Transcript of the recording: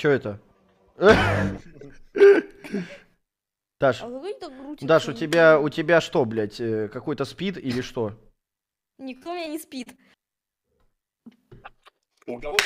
Че это? Даш, а Даш, у тебя, у тебя что, блядь, э, какой-то спид или что? Никто меня не спит. У кого